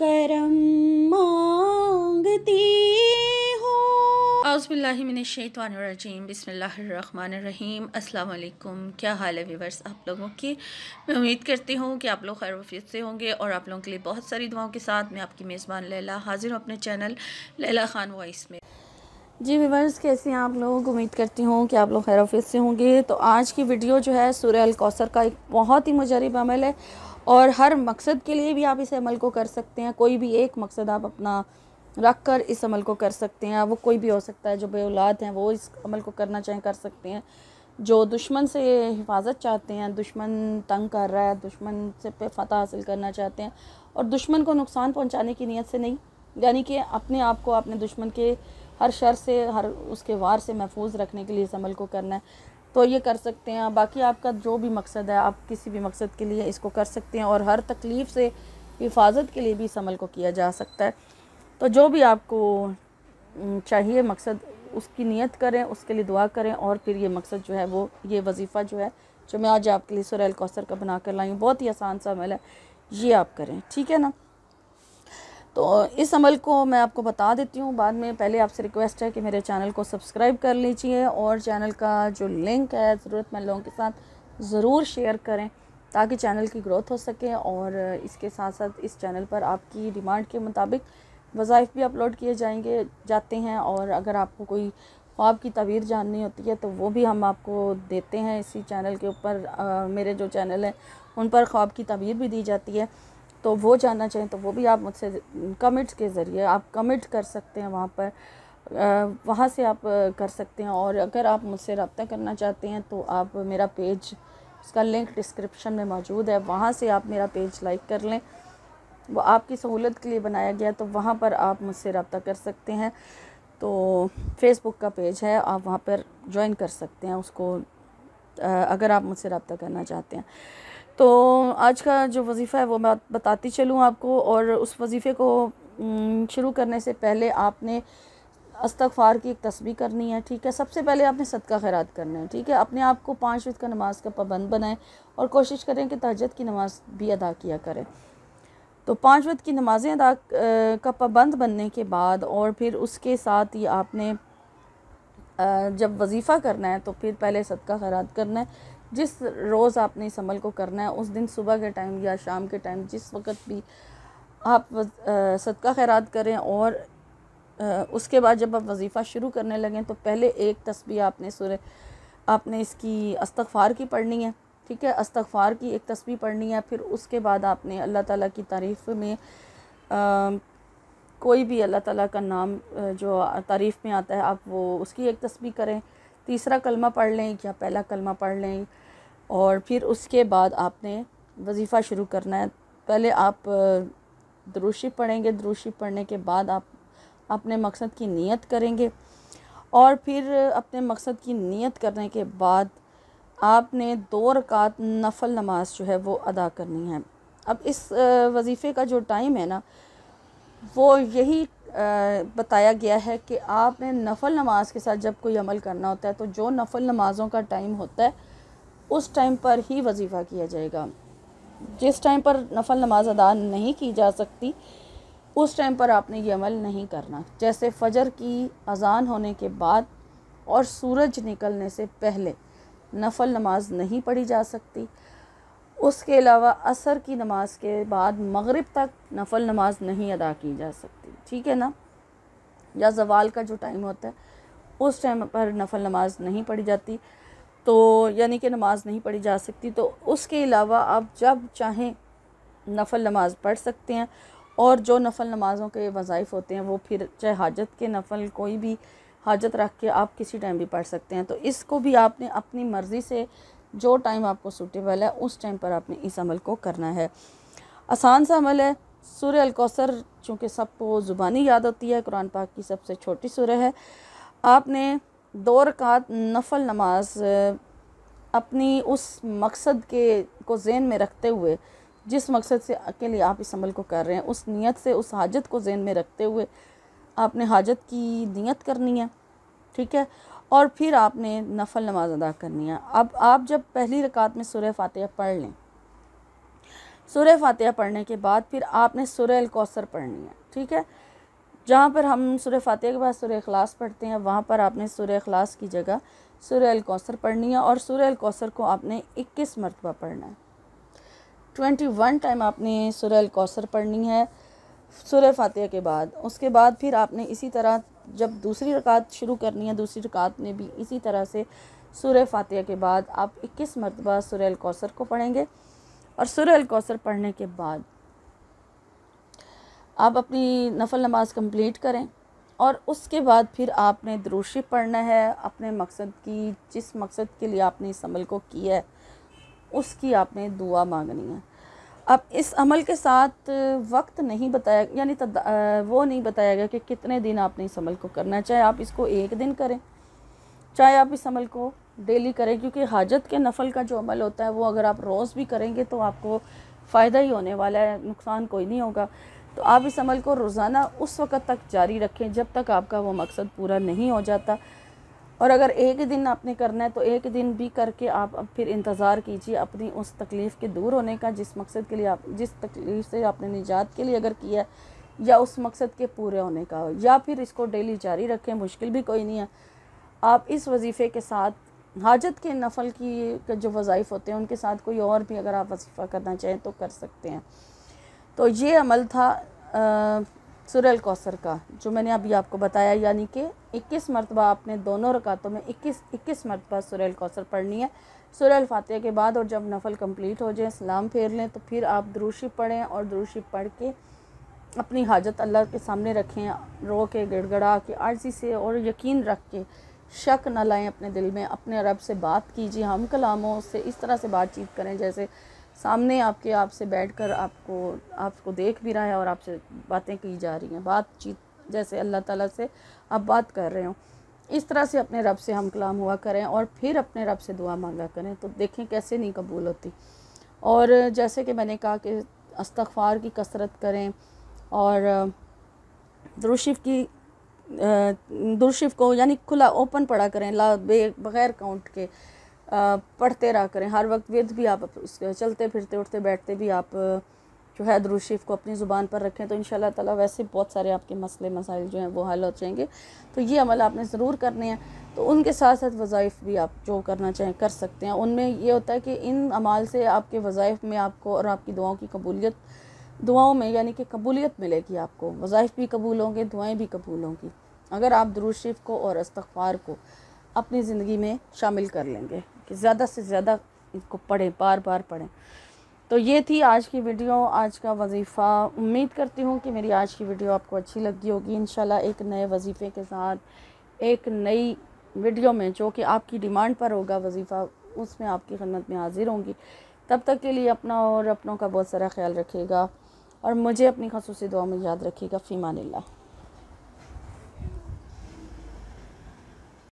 करम मांगती अज़बिल्लिमिनशैतवानरजीम बसमीम अल्लाम क्या हाल है वीवर्स आप लोगों की मैं उम्मीद करती हूँ कि आप लोग खैर वफीत से होंगे और आप लोगों के लिए बहुत सारी दुआओं के साथ मैं आपकी मेज़बान लैला हाज़िर हूँ अपने चैनल लैला ख़ान वॉइस में जी वीवर्स कैसे हैं आप लोग उम्मीद करती हूँ कि आप लोग खैर वफीत से होंगे तो आज की वीडियो जो है सूर्य अलकौसर का एक बहुत ही मुजरब अमल है और हर मकसद के लिए भी आप इस अमल को कर सकते हैं कोई भी एक मकसद आप अपना रख कर इस अमल को कर सकते हैं वो कोई भी हो सकता है जो बे औलाद हैं वो इस अमल को करना चाहें कर सकते हैं जो दुश्मन से हिफाजत चाहते हैं दुश्मन तंग कर रहा है दुश्मन से पे फतह हासिल करना चाहते हैं और दुश्मन को नुकसान पहुंचाने की नीयत से नहीं यानी कि अपने आप को अपने दुश्मन के हर शर से हर उसके वार से महफूज रखने के लिए इस अमल को करना है तो ये कर सकते हैं बाकी आपका जो भी मकसद है आप किसी भी मकसद के लिए इसको कर सकते हैं और हर तकलीफ़ से हिफाजत के लिए भी इस अमल को किया जा सकता है तो जो भी आपको चाहिए मकसद उसकी नियत करें उसके लिए दुआ करें और फिर ये मकसद जो है वो ये वजीफ़ा जो है जो मैं आज आपके लिए सुरैल कौसर का बना कर लाई हूँ बहुत ही आसान सा अमल है ये आप करें ठीक है ना तो इस अमल को मैं आपको बता देती हूँ बाद में पहले आपसे रिक्वेस्ट है कि मेरे चैनल को सब्सक्राइब कर लीजिए और चैनल का जो लिंक है ज़रूरतमंद लोगों के साथ ज़रूर शेयर करें ताकि चैनल की ग्रोथ हो सके और इसके साथ साथ इस चैनल पर आपकी डिमांड के मुताबिक वज़ाइफ भी अपलोड किए जाएंगे जाते हैं और अगर आपको कोई ख्वाब की तवीर जाननी होती है तो वो भी हम आपको देते हैं इसी चैनल के ऊपर मेरे जो चैनल हैं उन पर ख्वाब की तवीर भी दी जाती है तो वो जानना चाहें तो वो भी आप मुझसे कमेंट्स के ज़रिए आप कमेंट कर सकते हैं वहाँ पर वहाँ से आप कर सकते हैं और अगर आप मुझसे रबता करना चाहते हैं तो आप मेरा पेज उसका लिंक डिस्क्रिप्शन में मौजूद है वहाँ से आप मेरा पेज लाइक कर लें वो आपकी सहूलत के लिए बनाया गया तो वहाँ पर आप मुझसे रब्ता कर सकते हैं तो फेसबुक का पेज है आप वहाँ पर ज्वाइन कर सकते हैं उसको अगर आप मुझसे रबता करना चाहते हैं तो आज का जो वजीफ़ा है वो मैं बताती चलूँ आपको और उस वजीफ़े को शुरू करने से पहले आपने अस्तफार की एक तस्वीर करनी है ठीक है सबसे पहले आपने सदका खैरात करना है ठीक है अपने आप को पाँच वक्त का नमाज का पाबंद बनाएं और कोशिश करें कि तहजद की नमाज भी अदा किया करें तो पाँच वक्त की नमाज़ें अदा का पाबंद बनने के बाद और फिर उसके साथ ही आपने जब वजीफ़ा करना है तो फिर पहले सदका खैरात करना है जिस रोज़ आपने इस अमल को करना है उस दिन सुबह के टाइम या शाम के टाइम जिस वक्त भी आप सदका खैरात करें और आ, उसके बाद जब आप वजीफ़ा शुरू करने लगें तो पहले एक तस्वीर आपने सुर आपने इसकी अस्तफ़ार की पढ़नी है ठीक है अस्तफ़ार की एक तस्वीर पढ़नी है फिर उसके बाद आपने अल्लाह ताला की तारीफ़ में आ, कोई भी अल्लाह ताला का नाम जो तारीफ़ में आता है आप वो उसकी एक तस्वीर करें तीसरा कलमा पढ़ लें या पहला कलमा पढ़ लें और फिर उसके बाद आपने वजीफ़ा शुरू करना है पहले आप द्रोशी पढ़ेंगे द्रोशी पढ़ने के बाद आप अपने मकसद की नीयत करेंगे और फिर अपने मकसद की नीयत करने के बाद आपने दो रकात नफल नमाज जो है वो अदा करनी है अब इस वजीफ़े का जो टाइम है ना वो यही बताया गया है कि आपने नफल नमाज के साथ जब कोई अमल करना होता है तो जो नफल नमाज़ों का टाइम होता है उस टाइम पर ही वजीफ़ा किया जाएगा जिस टाइम पर नफल नमाज अदा नहीं की जा सकती उस टाइम पर आपने ये अमल नहीं करना जैसे फ़जर की अजान होने के बाद और सूरज निकलने से पहले नफल नमाज नहीं पढ़ी जा सकती उसके अलावा असर की नमाज के बाद मगरिब तक नफल नमाज नहीं अदा की जा सकती ठीक है ना या जवाल का जो टाइम होता है उस टाइम पर नफल नमाज नहीं पढ़ी जाती तो यानी कि नमाज़ नहीं पढ़ी जा सकती तो उसके अलावा आप जब चाहें नफल नमाज पढ़ सकते हैं और जो नफल नमाज़ों के वज़ाइफ़ होते हैं वो फिर चाहे हाजत के नफल कोई भी हाजत रख के आप किसी टाइम भी पढ़ सकते हैं तो इसको भी आपने अपनी मर्ज़ी से जो टाइम आपको सूटेबल है उस टाइम पर आपने इस अमल को करना है आसान सा अमल है सूर्य अलकौसर चूँकि सबको ज़ुबानी याद होती है कुरान पाक की सबसे छोटी सुर है आपने दो रकात नफल नमाज अपनी उस मकसद के को जेन में रखते हुए जिस मकसद से के लिए आप इस अमल को कर रहे हैं उस नीयत से उस हाजत को जेन में रखते हुए आपने हाजत की नीयत करनी है ठीक है और फिर आपने नफल नमाज अदा करनी है अब आप जब पहली रकात में सुरह फातह पढ़ लें सुरह फातह पढ़ने के बाद फिर आपने सुरह अलकौसर पढ़नी है ठीक है जहाँ पर हम सुरह फातह के बाद सुरह अखलास पढ़ते हैं वहाँ पर आपने सुरह अखलास की जगह सूर्य अल कौसर पढ़नी है और सूर्य अल कौसर को आपने 21 मरतबा पढ़ना है ट्वेंटी वन टाइम आपने सूर्य अल कौसर पढ़नी है सूर्य फातह के बाद उसके बाद फिर आपने इसी तरह जब दूसरी रकात शुरू करनी है दूसरी रकात में भी इसी तरह से सूर्य फातह के बाद आप 21 मरतबा सूर्य अल कौसर को पढ़ेंगे और सूर्य अल कौसर पढ़ने के बाद आप अपनी नफल नमाज कंप्लीट करें और उसके बाद फिर आपने द्रोशी पढ़ना है अपने मकसद की जिस मकसद के लिए आपने इस अमल को किया है उसकी आपने दुआ मांगनी है अब इस अमल के साथ वक्त नहीं बताया यानी वो नहीं बताया गया कि कितने दिन आपने इस अमल को करना है चाहे आप इसको एक दिन करें चाहे आप इस अमल को डेली करें क्योंकि हाजत के नफल का जो अमल होता है वो अगर आप रोज़ भी करेंगे तो आपको फ़ायदा ही होने वाला है नुकसान कोई नहीं होगा तो आप इस अमल को रोज़ाना उस वक़्त तक जारी रखें जब तक आपका वो मकसद पूरा नहीं हो जाता और अगर एक दिन आपने करना है तो एक दिन भी करके आप अब फिर इंतज़ार कीजिए अपनी उस तकलीफ़ के दूर होने का जिस मकसद के लिए आप जिस तकलीफ़ से आपने निजात के लिए अगर किया है या उस मकसद के पूरे होने का हो या फिर इसको डेली जारी रखें मुश्किल भी कोई नहीं है आप इस वजीफ़े के साथ हाजत के नफल की जो वज़ाइफ होते हैं उनके साथ कोई और भी अगर आप वजीफ़ा करना चाहें तो कर सकते हैं तो ये अमल था सुरल कौसर का जो मैंने अभी आपको बताया यानी कि 21 मरतबा आपने दोनों रकातों में 21 21 मरतबा सुरल कौसर पढ़नी है सुरल फातह के बाद और जब नफल कंप्लीट हो जाए सलाम फेर लें तो फिर आप द्रूशी पढ़ें और द्रूशी पढ़ के अपनी हाजत अल्लाह के सामने रखें रो के गड़गड़ा के आर्जी से और यकीन रख के शक न लाएँ अपने दिल में अपने रब से बात कीजिए हम कलामों से इस तरह से बातचीत करें जैसे सामने आपके आपसे बैठकर आपको आपको देख भी रहा है और आपसे बातें की जा रही हैं बातचीत जैसे अल्लाह ताला से आप बात कर रहे हो इस तरह से अपने रब से हम कलाम हुआ करें और फिर अपने रब से दुआ मांगा करें तो देखें कैसे नहीं कबूल होती और जैसे कि मैंने कहा कि अस्तफ़ार की कसरत करें और दुरुशिफ की दुरुशिफ को यानी खुला ओपन पड़ा करें ला बे बग़ैर काउंट के पढ़ते रहा करें हर वक्त विद भी आप चलते फिरते उठते बैठते भी आप जो है दुरुशीफ को अपनी ज़ुबान पर रखें तो इन ताला वैसे बहुत सारे आपके मसले मसाइल जो हैं वो हल हो जाएंगे तो ये अमल आपने ज़रूर करने हैं तो उनके साथ साथ वज़ाइफ भी आप जो करना चाहें कर सकते हैं उनमें ये होता है कि इन अमाल से आपके वज़ाइफ में आपको और आपकी दुआओं की कबूलियत दुआओं में यानी कि कबूलियत मिलेगी आपको वज़ाइफ भी कबूल होंगे दुआएँ भी कबूल होंगी अगर आप दुरुशीफ को और इस्तफ़ार को अपनी ज़िंदगी में शामिल कर लेंगे कि ज़्यादा से ज़्यादा इसको पढ़ें बार बार पढ़ें तो ये थी आज की वीडियो आज का वजीफ़ा उम्मीद करती हूँ कि मेरी आज की वीडियो आपको अच्छी लगी होगी इन एक नए वजीफ़े के साथ एक नई वीडियो में जो कि आपकी डिमांड पर होगा वजीफ़ा उसमें आपकी खदमत में हाज़िर होंगी तब तक के लिए अपना और अपनों का बहुत सारा ख्याल रखिएगा और मुझे अपनी खसूसी दुआ में याद रखिएगा फ़ीमान ला